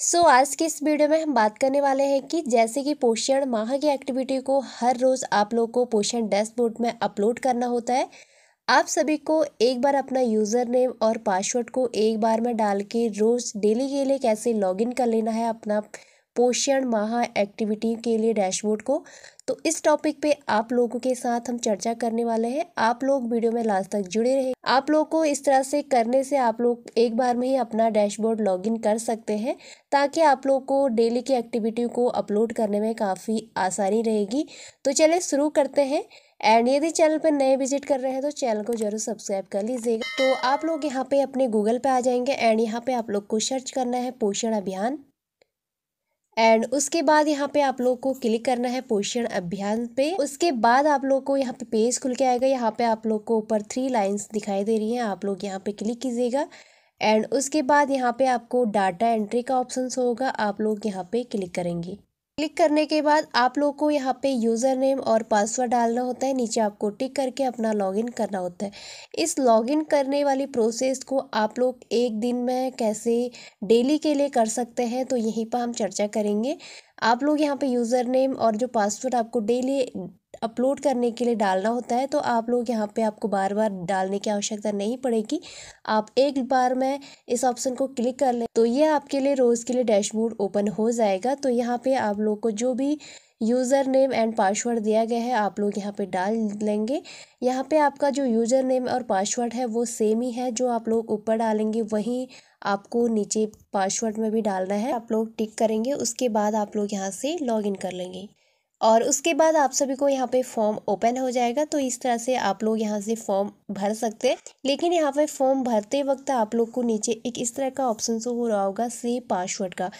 सो so, आज के इस वीडियो में हम बात करने वाले हैं कि जैसे कि पोषण माह की एक्टिविटी को हर रोज़ आप लोग को पोषण डैशबोर्ड में अपलोड करना होता है आप सभी को एक बार अपना यूज़र नेम और पासवर्ड को एक बार में डाल के रोज़ डेली के लिए कैसे लॉगिन कर लेना है अपना पोषण माह एक्टिविटी के लिए डैशबोर्ड को तो इस टॉपिक पे आप लोगों के साथ हम चर्चा करने वाले हैं आप लोग वीडियो में लास्ट तक जुड़े रहे आप लोग को इस तरह से करने से आप लोग एक बार में ही अपना डैशबोर्ड लॉगिन कर सकते हैं ताकि आप लोग को डेली की एक्टिविटी को अपलोड करने में काफ़ी आसानी रहेगी तो चले शुरू करते हैं एंड यदि चैनल पर नए विजिट कर रहे हैं तो चैनल को जरूर सब्सक्राइब कर लीजिएगा तो आप लोग यहाँ पे अपने गूगल पे आ जाएंगे एंड यहाँ पे आप लोग को सर्च करना है पोषण अभियान एंड उसके बाद यहाँ पे आप लोग को क्लिक करना है पोषण अभियान पे उसके बाद आप लोग को यहाँ पे पेज खुल के आएगा यहाँ पे आप लोग को ऊपर थ्री लाइंस दिखाई दे रही हैं आप लोग यहाँ पे क्लिक कीजिएगा एंड उसके बाद यहाँ पे आपको डाटा एंट्री का ऑप्शन होगा आप लोग यहाँ पे क्लिक करेंगे क्लिक करने के बाद आप लोग को यहाँ पे यूज़र नेम और पासवर्ड डालना होता है नीचे आपको टिक करके अपना लॉगिन करना होता है इस लॉगिन करने वाली प्रोसेस को आप लोग एक दिन में कैसे डेली के लिए कर सकते हैं तो यहीं पर हम चर्चा करेंगे आप लोग यहाँ पे यूज़र नेम और जो पासवर्ड आपको डेली अपलोड करने के लिए डालना होता है तो आप लोग यहाँ पे आपको बार बार डालने की आवश्यकता नहीं पड़ेगी आप एक बार में इस ऑप्शन को क्लिक कर लें तो ये आपके लिए रोज़ के लिए डैशबोर्ड ओपन हो जाएगा तो यहाँ पे आप लोग को जो भी यूज़र नेम एंड पासवर्ड दिया गया है आप लोग यहाँ पे डाल लेंगे यहाँ पे आपका जो यूज़र नेम और पासवर्ड है वो सेम ही है जो आप लोग ऊपर डालेंगे वहीं आपको नीचे पासवर्ड में भी डालना है आप लोग टिक करेंगे उसके बाद आप लोग यहाँ से लॉगिन कर लेंगे और उसके बाद आप सभी को यहाँ पे फॉर्म ओपन हो जाएगा तो इस तरह से आप लोग यहाँ से फॉर्म भर सकते हैं लेकिन यहाँ पे फॉर्म भरते वक्त आप लोग को नीचे एक इस तरह का ऑप्शन शो हो रहा होगा सेव पासवर्ड का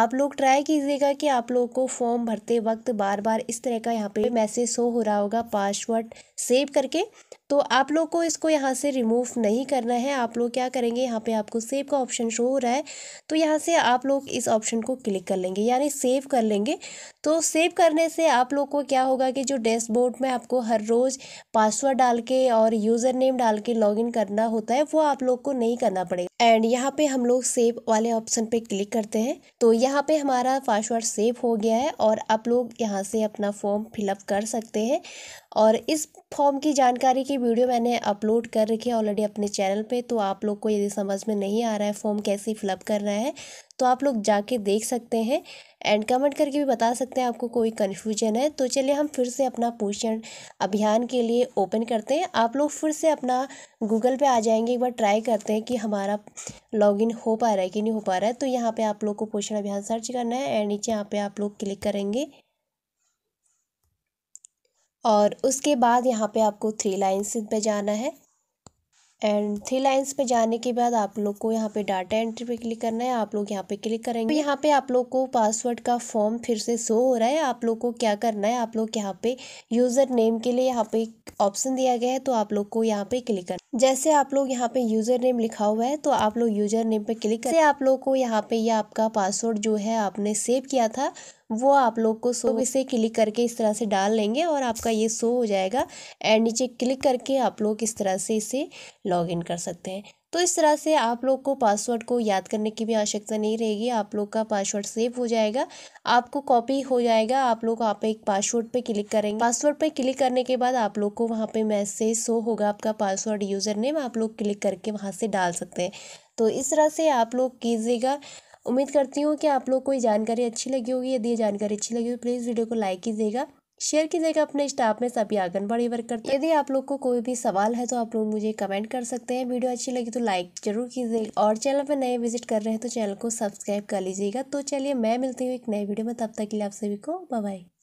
आप लोग ट्राई कीजिएगा कि आप लोग को फॉर्म भरते वक्त बार बार इस तरह का यहाँ पे मैसेज शो हो रहा होगा पासवर्ड सेव करके तो आप लोग को इसको यहाँ से रिमूव नहीं करना है आप लोग क्या करेंगे यहाँ पे आपको सेव का ऑप्शन शो हो रहा है तो यहाँ से आप लोग इस ऑप्शन को क्लिक कर लेंगे यानी सेव कर लेंगे तो सेव करने से आप लोग को क्या होगा कि जो डैशबोर्ड में आपको हर रोज़ पासवर्ड डाल के और यूज़र नेम डाल के लॉगिन करना होता है वो आप लोग को नहीं करना पड़ेगा एंड यहाँ पे हम लोग सेव वाले ऑप्शन पे क्लिक करते हैं तो यहाँ पे हमारा पासवर्ड सेव हो गया है और आप लोग यहाँ से अपना फॉर्म फिलअप कर सकते हैं और इस फॉर्म की जानकारी की की वीडियो मैंने अपलोड कर रखी है ऑलरेडी अपने चैनल पे तो आप लोग को यदि समझ में नहीं आ रहा है फॉर्म कैसे फिलअप करना है तो आप लोग जाके देख सकते हैं एंड कमेंट करके भी बता सकते हैं आपको कोई कन्फ्यूजन है तो चलिए हम फिर से अपना पोषण अभियान के लिए ओपन करते हैं आप लोग फिर से अपना गूगल पे आ जाएंगे एक बार ट्राई करते हैं कि हमारा लॉगिन हो पा रहा है कि नहीं हो पा रहा है तो यहाँ पे आप लोग को पोषण अभियान सर्च करना है एंड नीचे यहाँ पे आप लोग क्लिक करेंगे और उसके बाद यहाँ पे आपको थ्री लाइंस पे जाना है एंड थ्री लाइंस पे जाने के बाद आप लोग को यहाँ पे डाटा एंट्री पे क्लिक करना है आप लोग यहाँ पे क्लिक करेंगे यहाँ पे आप लोग को पासवर्ड का फॉर्म फिर से शो हो रहा है आप लोग को क्या करना है आप लोग यहाँ पे यूज़र नेम के लिए यहाँ पे ऑप्शन दिया गया है तो आप लोग को यहाँ पे क्लिक करना जैसे आप लोग यहाँ पे यूजर नेम लिखा हुआ है तो आप लोग यूजर नेम पे क्लिक करें आप लोग को यहाँ पे ये आपका पासवर्ड जो है आपने सेव किया था वो आप लोग को सो तो इसे क्लिक करके इस तरह से डाल लेंगे और आपका ये शो हो जाएगा एंड नीचे क्लिक करके आप लोग इस तरह से इसे लॉग कर सकते हैं तो इस तरह से आप लोग को पासवर्ड को याद करने की भी आवश्यकता नहीं रहेगी आप लोग का पासवर्ड सेव हो जाएगा आपको कॉपी हो जाएगा आप लोग आप एक पासवर्ड पे क्लिक करेंगे पासवर्ड पे क्लिक करने के बाद आप लोग को वहाँ पे मैसेज शो होगा आपका पासवर्ड यूज़र नेम आप लोग क्लिक करके वहाँ से डाल सकते हैं तो इस तरह से आप लोग कीजिएगा उम्मीद करती हूँ कि आप लोग को ये जानकारी अच्छी लगी होगी यदि ये जानकारी अच्छी लगी हो प्लीज़ वीडियो को लाइक कीजिएगा शेयर कीजिएगा अपने स्टाफ में सभी आंगनबाड़ी वर्कर यदि आप लोग को कोई भी सवाल है तो आप लोग मुझे कमेंट कर सकते हैं वीडियो अच्छी लगी तो लाइक जरूर कीजिएगा और चैनल पर नए विजिट कर रहे हैं तो चैनल को सब्सक्राइब कर लीजिएगा तो चलिए मैं मिलती हूँ एक नए वीडियो में तब तक के लिए आप सभी को बाय